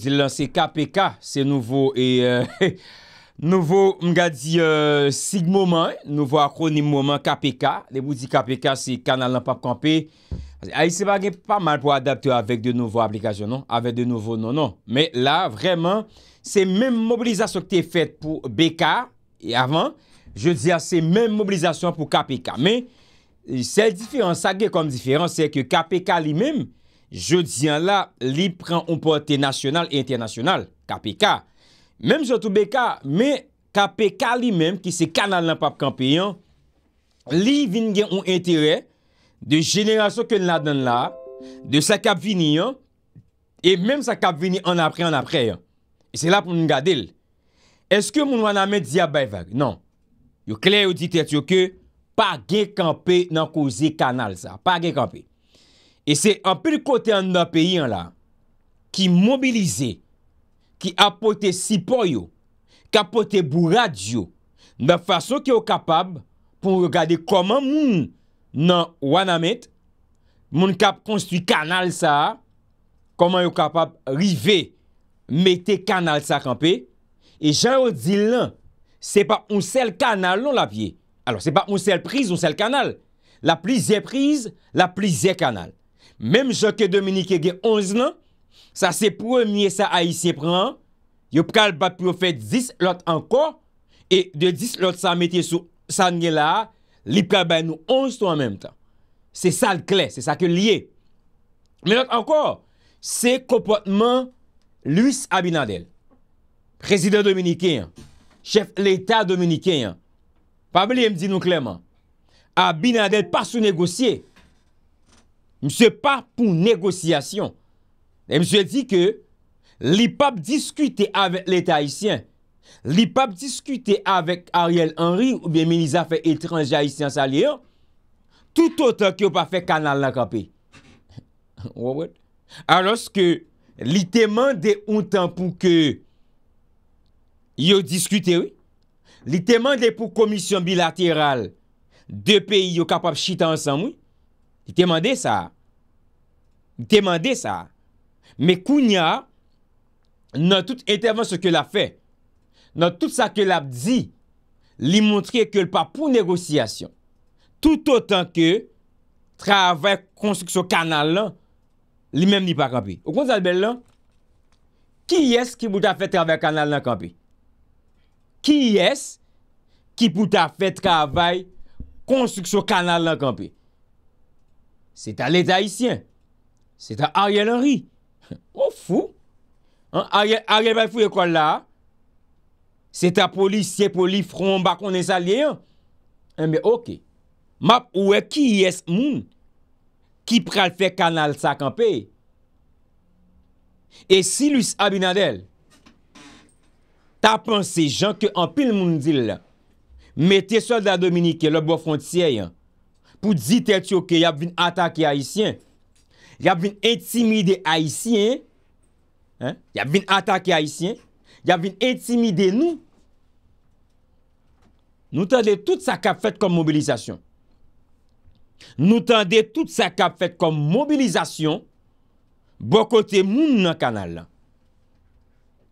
di lan se KPK se nouvo e euh, nouvo mga di euh, sigmoman, nouvo akronimoman KPK, li pou di KPK se kanal an pap kampe, ay se bagen pa mal pou adapte avèk de nouvo aplikasyon nou, avèk de nouvo nou nou, me la vreman se mèm mobilizasyon ki te fèt pou BK, e avan, je di an se mèm mobilizasyon pou KPK, me sel diferans, sa ge kom diferans se ke KPK li mèm, Je diyan la, li pran ou pote nasyonal e internasyonal, KPK. Mem joutou BK, me KPK li menm ki se kanal nan pap kampe yon, li vin gen ou entere de jenerasyon ke nan la dan la, de sa kap vini yon, e menm sa kap vini an apre an apre yon. E se la pou mwen gade l. Eske moun wana men diya bay vag? Nan, yo kler yo di tete yo ke pa gen kampe nan kouze kanal sa, pa gen kampe. E se anpil kote an nan peyi an la ki mobilize, ki apote sipoyo, ki apote bouradio, nan fason ki yo kapab pou regade koman moun nan wana met, moun kap konstu kanal sa, koman yo kapab rive mette kanal sa kampi, e jan yo di lan, se pa moun sel kanal non la vie, alo se pa moun sel priz, moun sel kanal, la priz e priz, la priz e kanal. Mem jok ke Dominike gen 11 nan, sa se pou emye sa a isye preman, yo pkal pa pou yo fet 10 lot anko, e de 10 lot sa metye sou san gen la, li pkal bay nou 11 ton an mem tan. Se sal kle, se sa ke liye. Menot anko, se kopotman luis Abinadel. Prezident Dominike, chef l'Etat Dominike, pa beli em di nou kleman, Abinadel pa sou negosye, Mse pa pou negosyasyon. E mse di ke li pap diskute avèk lè taïsyen. Li pap diskute avèk Ariel Henry ou bè meni zafèk etranjaïsyen sa li yon. Toutotan ki ou pa fèk kanal nan kapè. Ou wè? Aros ke li temande ou tan pou ke yon diskute wè. Li temande pou komisyon bilateral de peyi yon kapap chita ansan wè. Li temande sa. Demande sa Me kounya Nan tout entevan se ke la fe Nan tout sa ke la di Li montre ke l pa pou negosiyasyon Tout otan ke Travay konstruksyon kanal lan Li mem ni pa kapi Ou kon sa bel lan Ki es ki bouta fe travay kanal lan kapi Ki es Ki bouta fe travay Konstruksyon kanal lan kapi Se ta le zayisyen Se ta a rye lan ri. Ou fou. A rye val fou yon kon la. Se ta polis, se polis fron bako nè salye yon. Mè ok. Map ou e ki yè s moun. Ki pral fè kanal sa kampè. E si luis abinadel. Ta pensè jan ke an pil moun dil la. Mè te solda dominike lò bo fonciye yon. Pou di tel tsyo ke yap vin atake a yisyen. Yav vin intimide haisyen, yav vin atake haisyen, yav vin intimide nou. Nou tende tout sa kap fet kom mobilizasyon. Nou tende tout sa kap fet kom mobilizasyon, bo kote moun nan kanal la.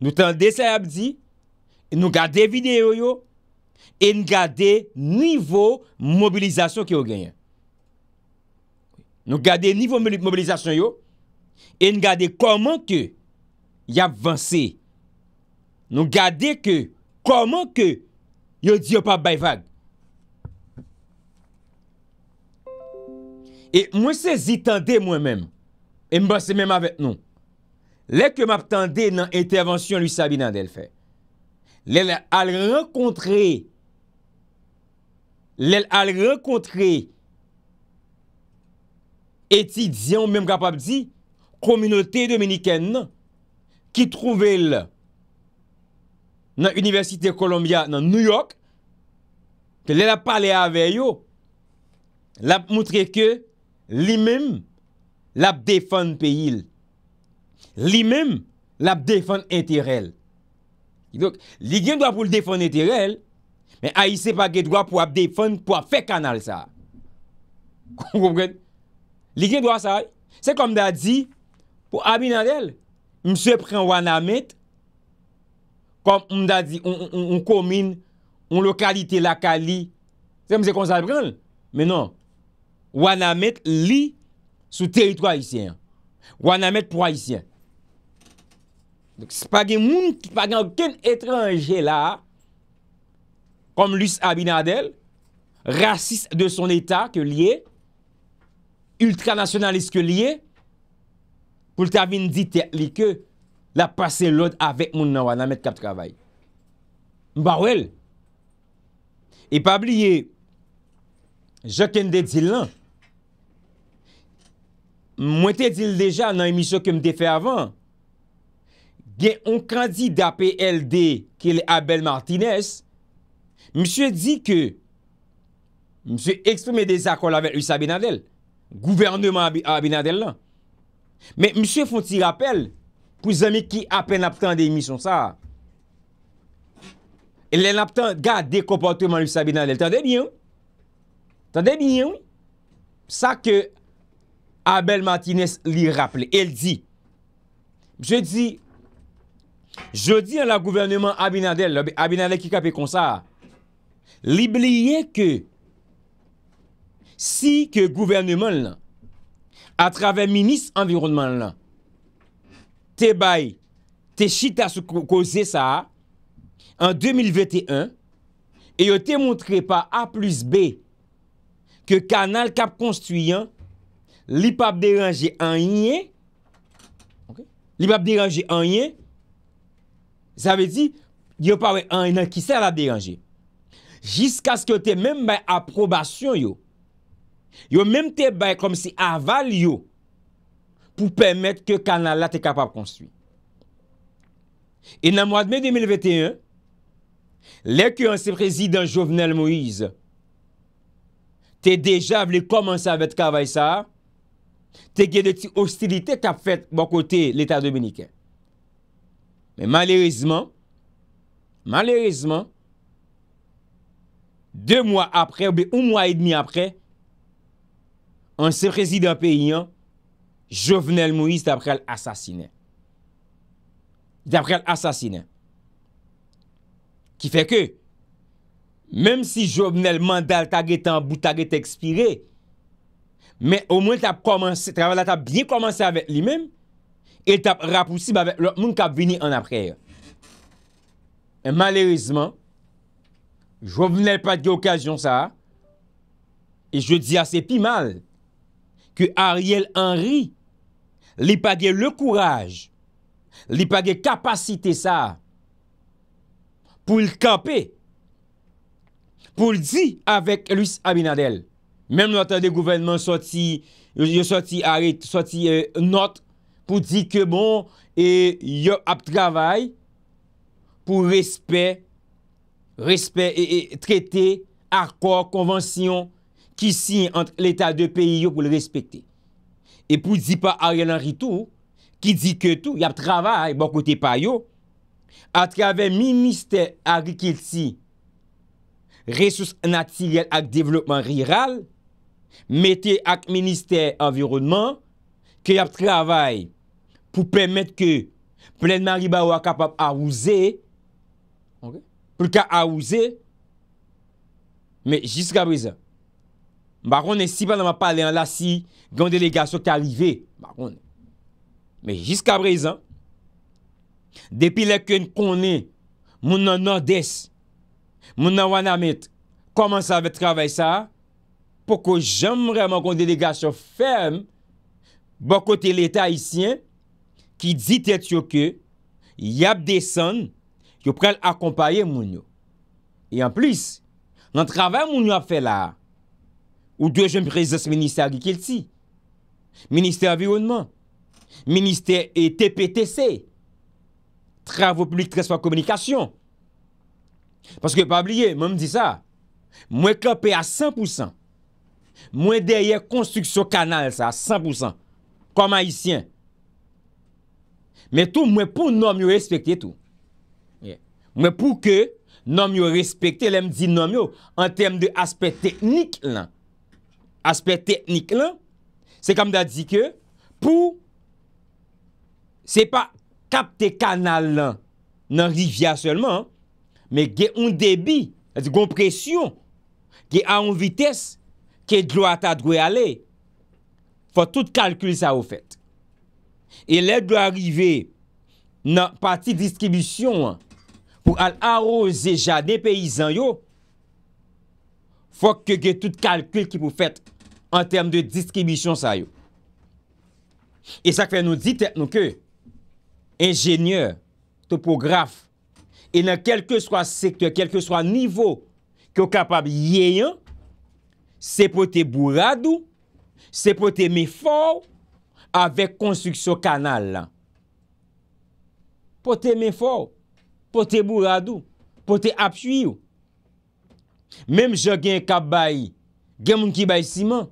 Nou tende sa yap di, nou gade videyo yo, e nou gade nivou mobilizasyon ki yo genyen. Nou gade nivou mobilizasyon yo, e nou gade koman ke y ap vansi. Nou gade ke koman ke yo diyo pa bayvag. E mwen se zi tende mwen men, e m basi men ma vet nou. Le ke map tende nan intervensyon Louis Sabina del Fè. Le al renkontre le al renkontre Etidyan mèm kapap di, kominote dominiken nan, ki trouvel nan Universite Kolombia nan New York, ke lè la pale ave yo, la moutre ke li mèm la defan pe yil. Li mèm la defan etirel. Li gen do ap oul defan etirel, men a yi se pa gen do ap oul defan pou ap fè kanal sa. Kou mwen kwen Likye dwa sa, se kom da di pou Abinadel, mse pren Wanamet, kom m da di, on komine, on lokalite la Kali, se mse konsa pren, menon, Wanamet li sou teritwa Haitien, Wanamet pou Haitien. Spage moun, spage anken etranje la, kom lise Abinadel, rasis de son etat ke liye, ultranasyonalist ke liye, pou lta vin di terli ke, la pase lout avèk moun nanwa nan met kap travay. Mba wèl, e pabliye, jok en de dil lan, mwen te dil deja nan emisyo ke mde fe avan, gen on kandi da PLD, ke li Abel Martinez, msye di ke, msye eksprime de zakol avèk Usa Binadel, Gouvernement Abinadel lan. Men, msye Fonty rappel, pou zami ki apen apten de misyon sa, elen apten, gade de kompote man lisa Abinadel, tande bien ou? Tande bien ou? Sa ke Abel Martinez li rappel, el di, je di, je di an la gouvernement Abinadel, Abinadel ki kape konsa, li bliye ke, Si ke gouvernement lan, a travè minis environnement lan, te bay, te chita sou koze sa a, an 2021, e yo te montre pa A plus B, ke kanal kap konstuyen, li pap deranje an yon, li pap deranje an yon, sa ve di, yo pa wè an yon ki sa la deranje, jisk aske yo te menm bay aprobasyon yo, Yo mèm te bay kom si aval yo pou pèmèt ke kanal la te kapap konswi. E nan mwadme 2021, lèk yo anse prezidant Jovenel Moïse, te deja vle komanse avet kavay sa, te gè de ti hostilite kap fèt bò bon kote l'Etat Dominikè. Mè malerizman, malerizman, dè mwa apre ou bè un mwa et demi apre, an se prezid an pe yon, jo vene l mouise dapre l asasine. Dapre l asasine. Ki fe ke, menm si jo vene l mandal taget an boutaget ekspire, menm ou mwen t ap komanse, travala t ap bie komanse avet li menm, et ap rapousib avet l moun kap veni an apre. E malerizman, jo vene l pat ge okasyon sa, e jo di ase pi mal, ke Ariel Henry li page le kouraj, li page kapasite sa, pou l'kaper, pou l'di avek Louis Abinadel. Mem notan de gouvenman soti, yon soti euh, not, pou di ke bon, e, yon ap travay, pou respet, respet e, e trete, akor, konwansyon, ki si entre l'état de pays yo pou le respecter. Et pou di pa a yon anritou, ki di ke tou, y ap travay, bon kote pa yo, a travay Ministère Agriculti, Ressources Natérielles et Développement Rural, mette ak Ministère Environnement, ki y ap travay pou pèmèd ke plèd maribou a kapap a ouze, pou ka a ouze, me jiska brezè. Mba konen si bananman pale an la si gwen delegasyon ki alive. Mba konen. Me jiska brezan, depi le kwen konen, moun nan nades, moun nan wan amet, koman sa ve trabay sa, pou ko jem mwen mwen gwen delegasyon ferm, bo kote l'Etat isyen, ki dit et yo ke, yap desan, yo prel akompaye moun yo. E an plis, nan trabay moun yo ap fe la ha, Ou dwe jen prezese minister ki kel ti. Minister environnement. Minister et TPTC. Travo publik, transport, komunikasyon. Paske pa blie, mwen mdi sa. Mwen klopè a 100%. Mwen derye konstruksyon kanal sa 100%. Kwa ma yisyen. Men tou mwen pou nom yo respekte tou. Mwen pou ke nom yo respekte lèm di nom yo an tem de aspet teknik lèm. aspet teknik lan, se kam da di ke, pou, se pa kapte kanal lan, nan rivya selman, me ge un debi, se kon presyon, ge a un vites, ke dlo ata dwe ale, fa tout kalkul sa ou fet. E le dlo arive, nan pati distribusyon, pou al aroze ja de peyizan yo, fwa ke ge tout kalkul ki pou fet kapte. An term de diskibisyon sa yo. E sak fe nou di tek nou ke, enjenyeur, topograf, e nan kelke swa sektor, kelke swa nivou, ki yo kapab yeyen, se pote bouradou, se pote mefou, avek konstruksyon kanal la. Pote mefou, pote bouradou, pote apuyou. Mem jogue en kap bayi, gen moun ki bayi siman,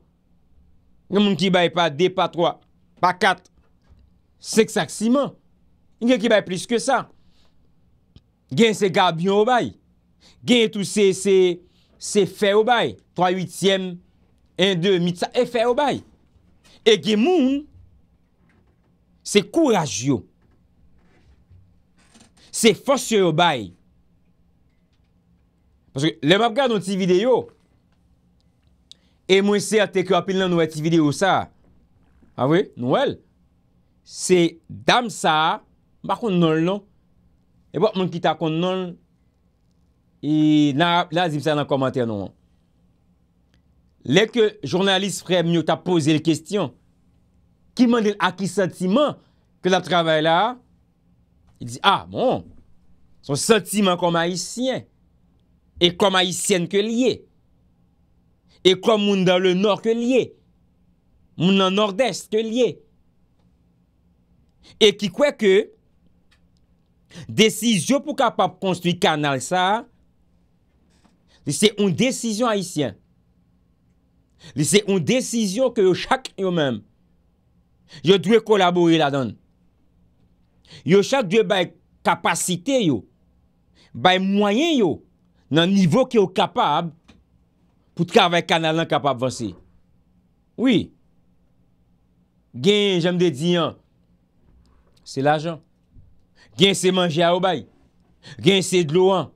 Yon moun ki baye pa de, pa troa, pa kat, seksaksiman. Yon gen ki baye plis ke sa. Gen se gabyon ou baye. Gen tou se se se fe ou baye. Troa yutsyem, en de, mit sa, e fe ou baye. E gen moun, se kouraj yo. Se fos yo ou baye. Paske, le mab gade an ti video, E mwen se a tek yo apil nan nou eti video sa. A we, nou el. Se dam sa, bakon non lon. E bak mwen ki takon non, la zim sa nan komante anon. Le ke jounalist frem, yo ta pose l kestyon, ki mande l aki sentimen ke la travay la, e di, a, ah, bon, son sentimen kom haisyen, e kom haisyen ke liye. E, E kom moun dan le nord ke liye. Moun nan nord-est ke liye. E ki kwe ke, desisyon pou kapap konstri kanal sa, li se un desisyon haisyen. Li se un desisyon ke yo chak yo menm. Yo dwe kolabori la don. Yo chak dwe bay kapasite yo. Bay mwoyen yo nan nivou ki yo kapab Pout ka avè kanal nan kap ap vansi. Oui. Gen, jèm de diyan. Se la jan. Gen se manje a ou bay. Gen se dlo an.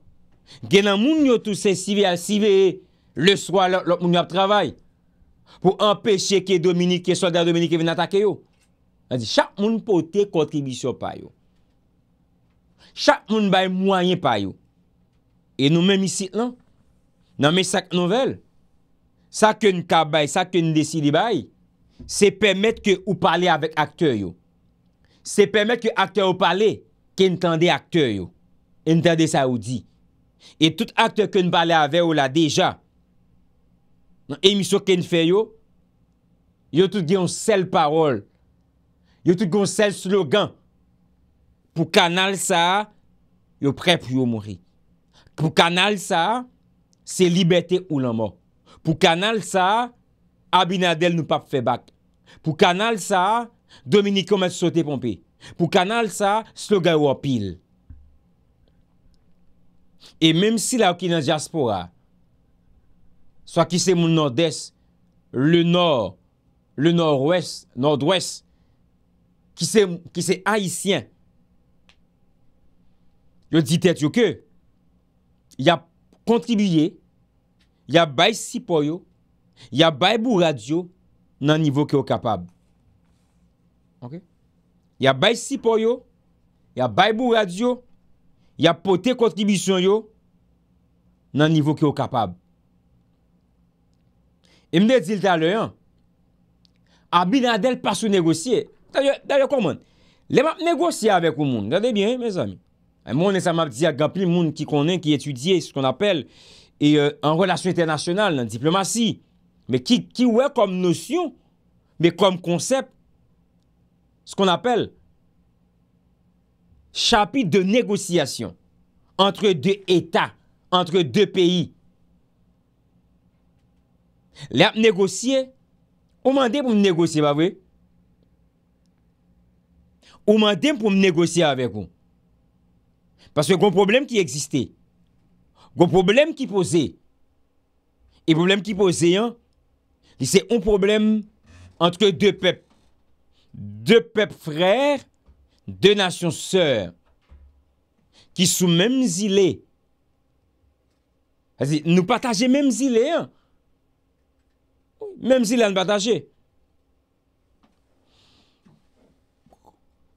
Gen nan moun yo tou se sive al sive e. Le swa lòk moun yo ap travay. Pou empèche ke Dominique, ke soldat Dominique ven atake yo. Chak moun pote kontribisyon payo. Chak moun bay mwayen payo. E nou mè misit nan. Nan mè sak nouvel. Sa ke n ka bay, sa ke n desi li bay, se pemet ke ou pale avek akte yo. Se pemet ke akte ou pale, ke n kande akte yo. E n kande sa ou di. E tout akte ke n pale avek ou la deja, nan emisyon ke n fe yo, yo tout gen sel parol. Yo tout gen sel slogan. Pou kanal sa, yo pre pyo mori. Pou kanal sa, se liberté ou nan mori. Pou kanal sa, Abinadel nou pap febak. Pou kanal sa, Dominiko mwen sote pompe. Pou kanal sa, Slogan wapil. E menm si la okina diaspora, swa ki se moun nord-est, le nord, le nord-ouest, nord-ouest, ki se haisyen, yo ditet yo ke, ya kontribuyen ya bay sipo yo, ya bay bou radio, nan nivou ki yo kapab. Ok? Ya bay sipo yo, ya bay bou radio, ya pote kontribisyon yo, nan nivou ki yo kapab. E mne zil taloyan, abil nan del pa sou negosye, ta yo komon, le map negosye avek ou moun, da debyen, men sami. E moun ne sa map diya gapi moun ki konen, ki etudye, se kon apel, E, euh, en relasyon eternasyonal, nan diplomasy, me ki wè kom nosyon, me kom konsep, skon apel, chapit de negosyasyon, entre de eta, entre de peyi, lè ap negosye, ou mande pou m negosye, ou mande pou m negosye avèk ou, paswe kon problem ki eksiste, pou m negosye, Le problème qui pose, et problème qui pose, hein, c'est un problème entre deux peuples. Deux peuples frères, deux nations sœurs, qui sont même zilés. Nous partageons même îlets. Hein. Même îlets, nous partageons.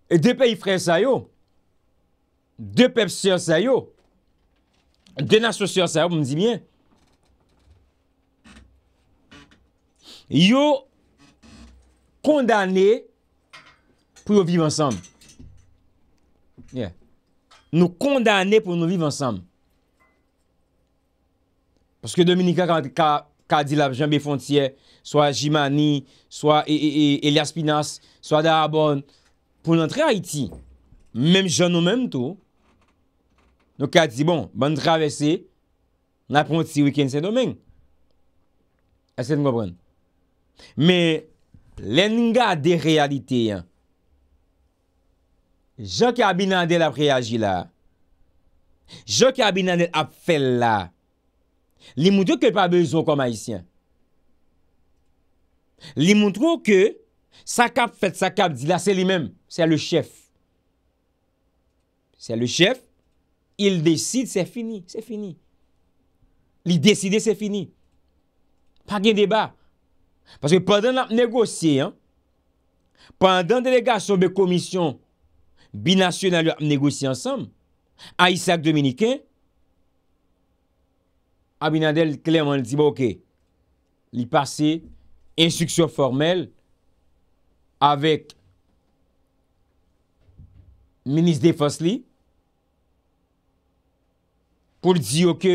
Et deux pays frères, ça y Deux peuples sœurs, ça y est. Den asosyon sa yo pou m di byen. Yo kondane pou yo viv ansanm. Nou kondane pou nou viv ansanm. Paske Dominika kadi la jambi fontye, swa Jimani, swa e, e, e, Elias Pinas, swa Darabon, pou nou tre Haiti, jen nou menm tou, Nou ka di, bon, ban travesi, nan pronti si wikend se domen. Asen mwapon. Men, len nga de realite, jok ya binandel ap reagi la, jok ya binandel ap fel la, li mwotro ke pa bezo kom aisyen. Li mwotro ke, sa kap fet, sa kap di la, se li menm, se le chef. Se le chef, il deside, se fini, se fini. Li deside, se fini. Pa gen debat. Paske pandan la m negosi, pandan delegasyon be komisyon binasyon la m negosi ansam, a Isak Dominiken, a binadel klem an li di boke, li pase instruksyon formel avèk minis defons li, pou l diyo ke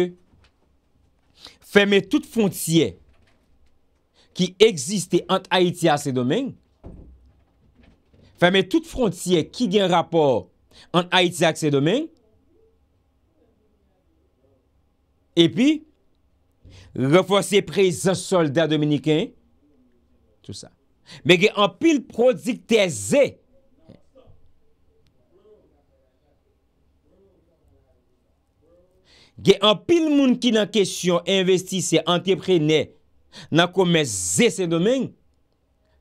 feme tout frontye ki egziste ant Aitia se domen, feme tout frontye ki gen rapor ant Aitia se domen, epi refwase prezant soldat dominiken, tout sa. Men gen an pil prodikteze, Ge an pil moun ki nan kesyon investise anteprene nan komeze se domen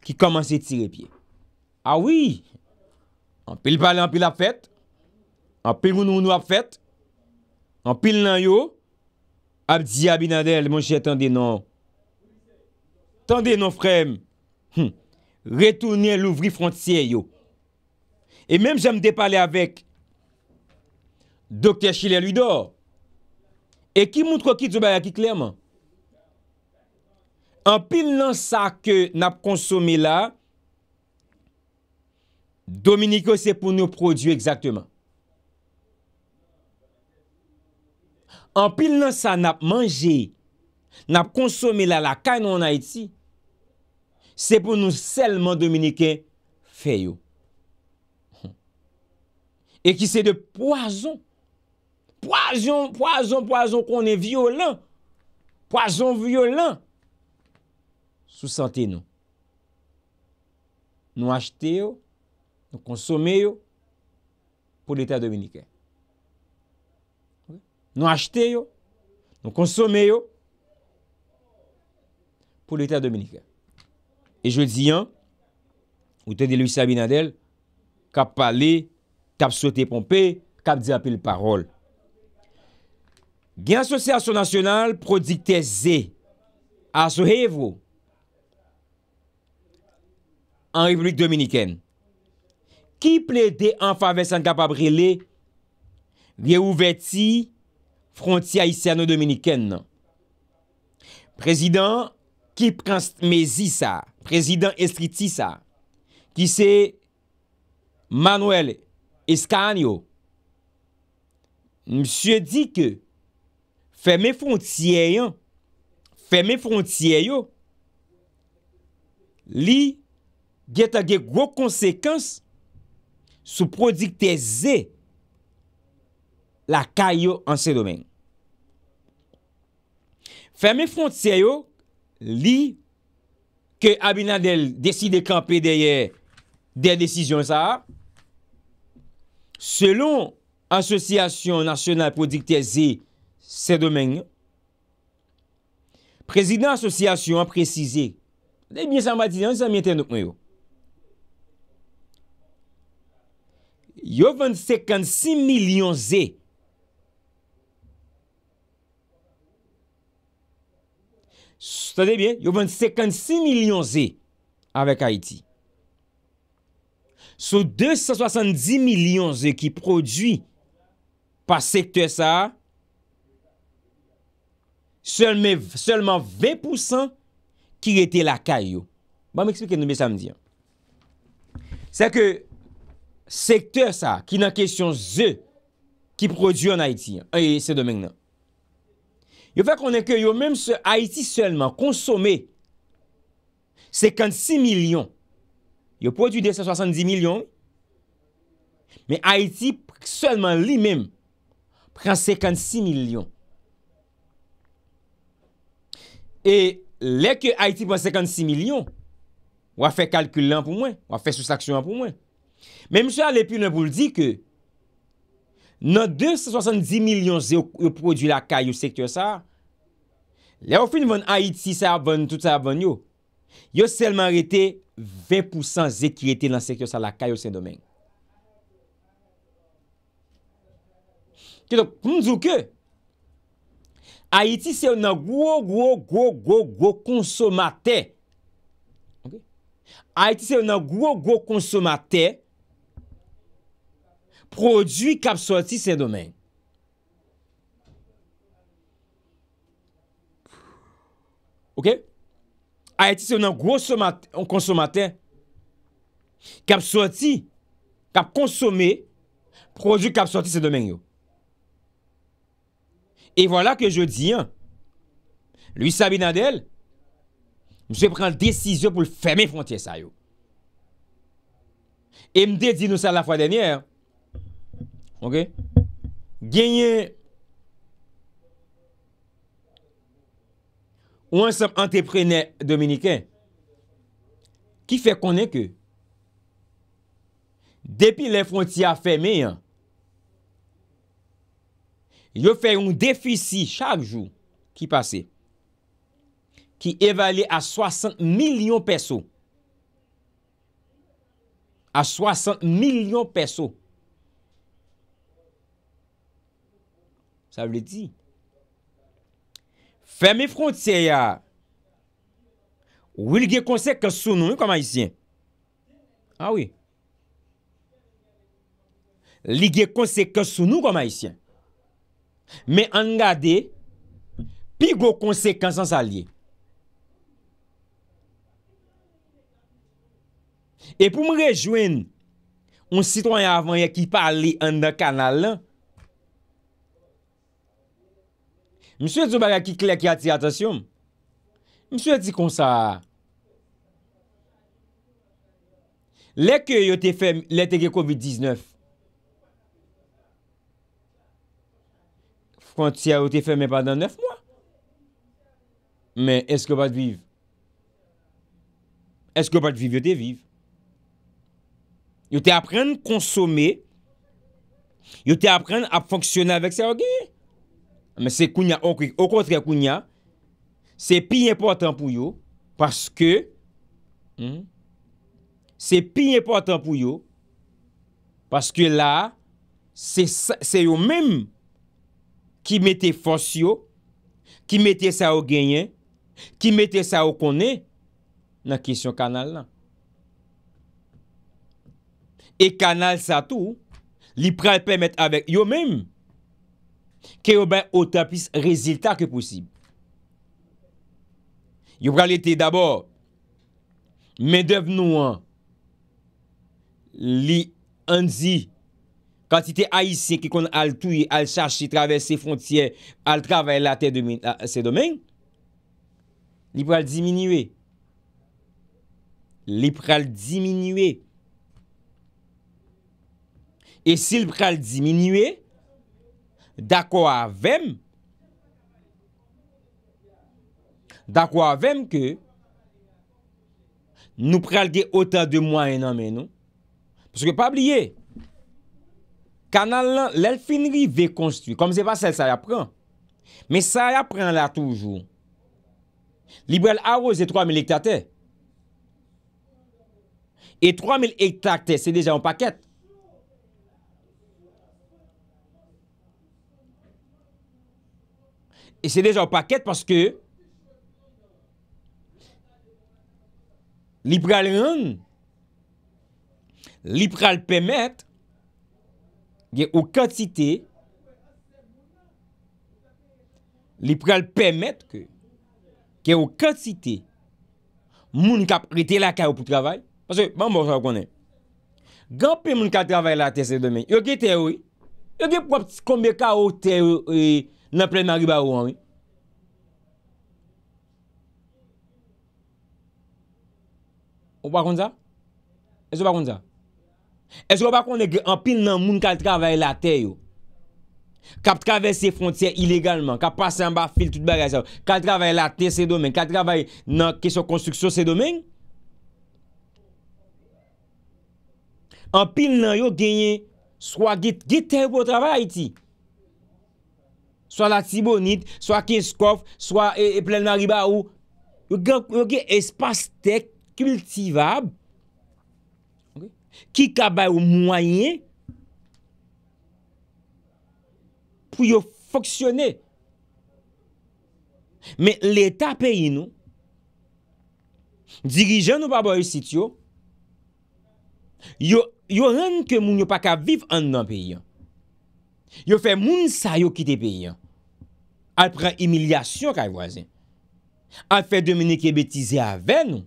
ki komanse tire pie. Awi, ah an pil pale, an pil ap fete, an pil moun moun ap fete, an pil nan yo, Abdi Abinadel, moun chè tende nan, tende nan frem, retounen louvri frontisye yo. E menm jame depale avek Dr. Chile Ludo, E ki mout kwa ki djoubaya ki klerman. An pil nan sa ke nap konsome la. Dominikon se pou nou produ ekzakteman. An pil nan sa nap manje. Nap konsome la la kaj nou anay ti. Se pou nou selman Dominikon feyo. E ki se de poazon. Poison, poison, poison, konen violen. Poison violen. Sou sante nou. Nou achete yo, nou konsome yo, pou l'Etat Dominikè. Nou achete yo, nou konsome yo, pou l'Etat Dominikè. E jwè diyan, ou te di Louis Sabinadel, kap pale, kap sote pompe, kap di apil parol. Gen asosyasyon nasyonal prodikte ze aso hevwo an republik dominiken. Ki ple de an fave san kapabrele vye ouveti fronti aisyano-dominiken nan. Prezident ki prensmezi sa, prezident estriti sa, ki se Manuel Escaño msye di ke Ferme fontye yon, ferme fontye yo, li, geta ge gwo konsekans, sou prodikte ze, la kay yo an se domen. Ferme fontye yo, li, ke Abinadel deside kampe deye, deye desisyon sa, selon Asosiyasyon Nasional Prodikte Ze, Se domen yo. Prezident asosyasyon a prezize. Debyen san batizan, san mwen ten nou kwen yo. Yo vant sekant si milyon zey. Sade bien, yo vant sekant si milyon zey. Awek Haiti. Sou 270 milyon zey ki prodwi. Pa sektu e sa a. Seleman 20% ki rete la kay yo. Ba bon, mè eksplike nou mè sa mè di. Sa ke sektèr sa ki nan kèsyon zè ki prodjou an Haiti. Ayye, se domèng nan. Yo fè konen ke yo mèm se Haiti selman konsome 56 milyon. Yo prodjou 270 milyon. Mè Haiti selman li mèm pren 56 milyon. E lèk yo Haiti pon 56 milyon, wafè kalkulent pou mwen, wafè soustaksyon pou mwen. Men msè a lèpil nan pou l'di ke, nan 270 milyon yo prodwi lakay yo sektyon sa, lèw fin von Haiti sa, von tout sa, von yo, yo selman rete 20% ze ki rete nan sektyon sa lakay yo sen domen. Kèdok, pou mzou kè? A eti se yo nan gwo gwo gwo gwo gwo konsoma te. A eti se yo nan gwo gwo gwo konsoma te. Produit kap sorti se domen. Ok? A eti se yo nan gwo konsoma te. Kap sorti. Kap konsome. Produit kap sorti se domen yo. Et voilà que je dis, lui Sabin Adel, je prends la décision pour fermer la frontière. Et me dédicons ça la fois dernière. Ok? Gagné ou un somme entrepreneur dominicain qui fait connaître depuis les frontières fermées, Yo fè yon defisi chak jou ki pase. Ki evale a 60 milyon peso. A 60 milyon peso. Sa vle di. Fè mi fronte ya ou li gen konsek sou nou kon maisyen. A ah oui. Li gen konsek sou nou kon maisyen. Men an gade, pi go konsekansan sa liye. E pou m rejwen, un sitwany avan ye ki pali an da kanal lan, m souye zou baga ki klek ya ti atasyon, m souye ti konsa, m souye ti konsa, leke yo te fe lete ge COVID-19, Konti a yo te fèmè pa dan 9 mwa. Men, eske pa te viv? Eske pa te viv, yo te viv. Yo te apren konsome. Yo te apren ap fonksyonè avèk sa. Men, se kounya, okontre kounya, se pi important pou yo, paske, se pi important pou yo, paske la, se yo mèm ki mette fons yo, ki mette sa ou genyen, ki mette sa ou konen, nan kesyon kanal nan. E kanal sa tou, li pral pemet avèk yo mèm, ki yo bè o tapis reziltak pou sib. Yo pral ete d'abor, mè dev nou an, li anzi, Kansi te ayise ki kon al touye, al chache, si traves se fontye, al trave la te se domen, li pral diminuye. Li pral diminuye. E si li pral diminuye, da kwa avem, da kwa avem ke nou pral de ah, ota de mwa enanmen nou. Paske pa bliye. Kanan lan, lèl finri ve konstru. Kom zè pa sèl, sa ya pran. Men sa ya pran la toujou. Librel aros, zè 3.000 ektate. E 3.000 ektate, se dejan w pa ket. E se dejan w pa ket, paske lipral rinan, lipral pemet, Gye ou kat site, liberal pèmèt kè, gye ou kat site, moun kap rete la kè ou pou travay, pasè, ban bò chò akonè, gyan pè moun kap travay la tesè domè, yò kè te wè, yò kè pwap kòmbè kè ou te wè, e, nan plè nan riba wè. Ou pa kon zè? E se pa kon zè? Esko ba konen gen an pin nan moun kal travay la te yo? Kap travay se frontier ilegalman, kap pasan ba fil tout bagay sa yo, kal travay la te se domen, kal travay nan kesyon konstruksyon se domen? An pin nan yo genye swa git teryo pou travay iti? Swa la tibonit, swa keskof, swa e plen mariba ou, yo gen espastek kultivab, Ki ka bay ou mwanyen pou yo foksyone. Men l'Etat peyi nou, dirijen nou pa boye sit yo, yo ren ke moun yo pa ka viv an nan peyi yo. Yo fe moun sa yo kite peyi yo. Al pre emilyasyon kay wazen. Al fe domine ki betize ave nou.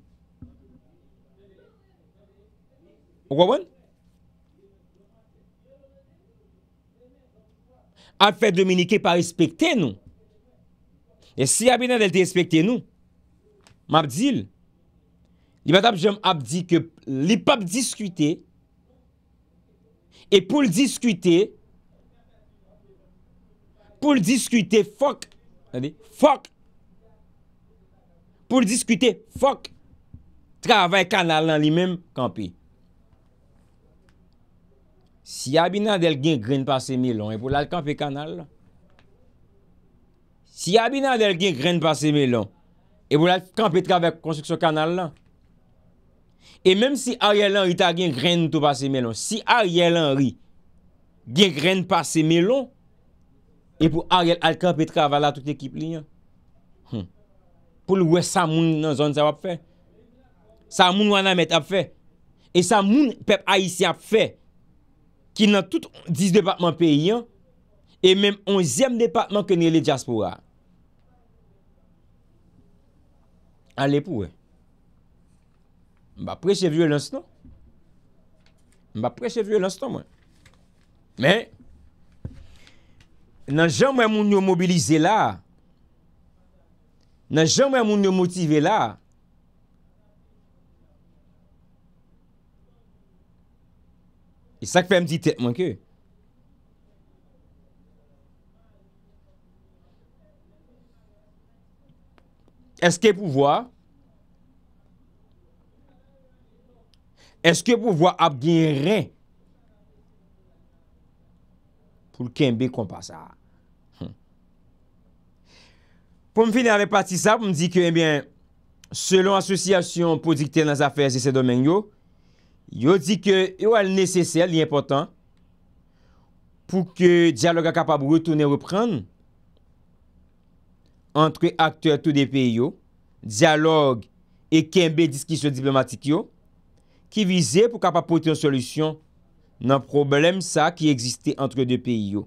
A fè Dominike pa respekte nou. E si ya binan el te respekte nou. Mabdil. Li bat ap jom ap di ke li pap diskute. E pou l diskute. Pou l diskute fok. Fok. Pou l diskute fok. Travè kanal nan li men kampi. Si ya binan del gen grene pa se melon, e pou lal kanpe kanal la. Si ya binan del gen grene pa se melon, e pou lal kanpetra vek konstruksyon kanal la. E menm si a riyel anri ta gen grene tou pa se melon, si hmm, a riyel anri gen grene pa se melon, e pou a riyel al kanpetra avala tout ekip li. Poul wè sa moun nan zon sa wap fe. Sa moun wana met ap fe. E sa moun pep a yisi ap fe. E sa moun wana met ap fe. Ki nan tout 10 depatman peyyan, E menm 11e depatman ke ne le diaspora. A le pou we. Mba preche vye lansan. Mba preche vye lansan mwen. Men, nan jan mwen moun yo mobilize la, Nan jan mwen moun yo motive la, E sak fèm di tèp mwen kè. Eske pou vwa? Eske pou vwa ap gen rè? Poul ken be kom pa sa. Hmm. Pou m finè an repati sa, pou m di kè, selon asosiasyon pou dikten nas afèz e se domen yo, Yo di ke yo al nesesel li important pou ke diyaloga kapap wou toune repran entre akteur tou de peyo, diyalog e kembe diskisyon diplomatik yo ki vize pou kapap pote yon solusyon nan problem sa ki egziste entre de peyo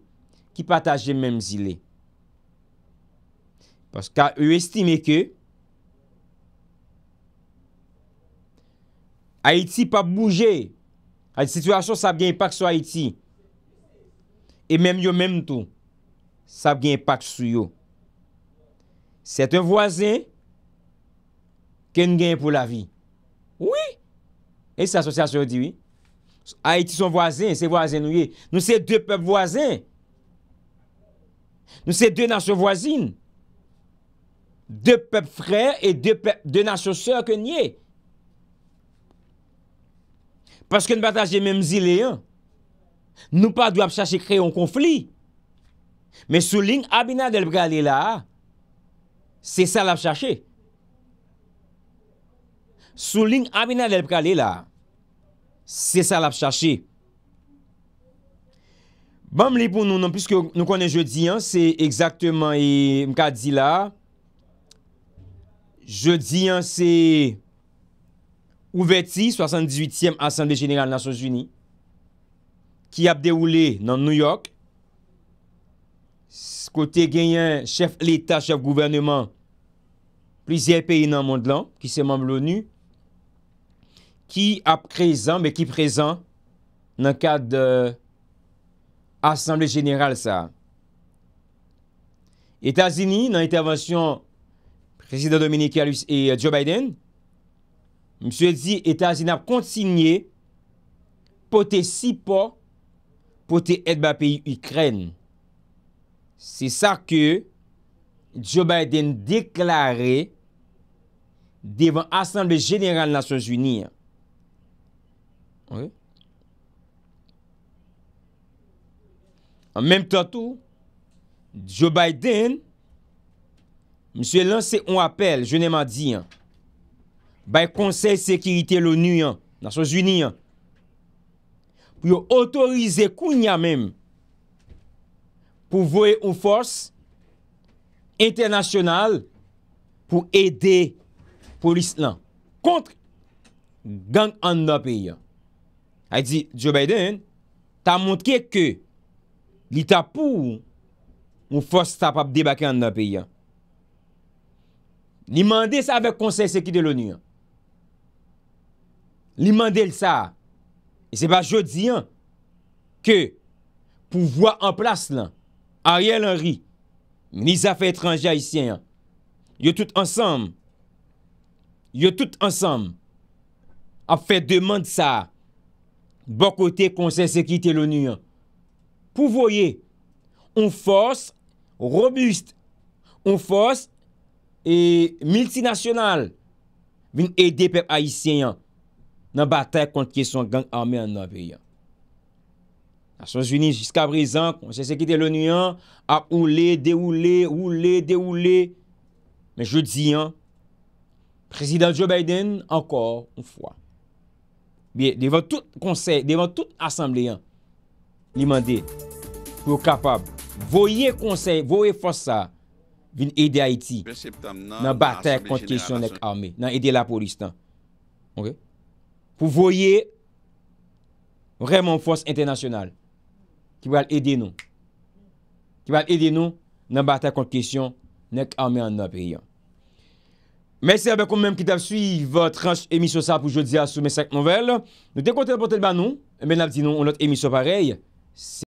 ki pataje menm zile. Pas ka yo estime ke Haïti pa bouje. Haïti situasyon sa ap gen ipak sou Haïti. E menm yo menm tou. Sa ap gen ipak sou yo. Sète vwazen ken gen pou la vi. Oui. E se asosyasyon diwi. Haïti son vwazen. Se vwazen nou ye. Nou se de pep vwazen. Nou se de nasyon vwazin. De pep frey e de nasyon sèr ken yè. Paske nou pataje men mzile yon. Nou pa dou ap chache kre yon konflik. Men sou ling abina del brale la. Se sa la ap chache. Sou ling abina del brale la. Se sa la ap chache. Bam bon, li pou nou nan piske nou konen je di yon. Se ekzaktman mka di la. Je di yon se... Ouverti 78e Assemble Général Nasyon Jouni ki ap de oule nan New York kote genyen chèf l'Etat, chèf gouvernement plizye peyi nan mond lan, ki se membe l'ONU ki ap prezan, be ki prezan nan kad Assemble Général sa. Etazini nan intervensyon presidèr Dominique Harris et euh, Joe Biden ouverti 78e Assemble Général Nasyon Jouni Mse di, Etasina kontinye pote si po pote et ba peyi Ukren. Se sa ke Joe Biden deklare devan Assemble General Nations Unie. An menm tato, Joe Biden, mse lanse un apel, jeneman di an. bay konsey sekirite louni yon, nasyon jouni yon, pou yo otorize koun ya mem, pou vwe ou fors, internasyonal, pou ede, pou lislan, kont gang an nan peyi yon. Ay di, Joe Biden, ta mounke ke, li tapou, ou fors tapap debake an nan peyi yon. Li mande sa ve konsey sekirite louni yon. Li mandel sa. E se ba jodi an. Ke pou vwa an plas lan. A riyan lan ri. Ni zafetranja a isyanyan. Yo tout ansam. Yo tout ansam. A fè deman sa. Bo kote konsen sekite lonu an. Pou vwo ye. On fòs. Robust. On fòs. E multinasyonal. Vin edè pep a isyanyan. nan batèk konti kesyon gang arme an avè yon. Asyons Vini, jiska brizan, konsey sekite louni yon, ap oule, de oule, oule, de oule, men je di yon, prezident Joe Biden, ankor, un fwa. Biye, devan tout konsey, devan tout asamble yon, li mande, pou yo kapab, voye konsey, voye fosa, vin edè Haiti, nan batèk konti kesyon gen arme, nan edè la polis tan. Ok? pou voye vreman fwons internasyonal ki wale ede nou. Ki wale ede nou nan ba ta kon kresyon nek ame an api yon. Mese abe kon menm ki tap suy vatran emisyon sa pou jodi a sou mesak nouvel. Nou dekote apote ban nou, men ap di nou an lot emisyon parey.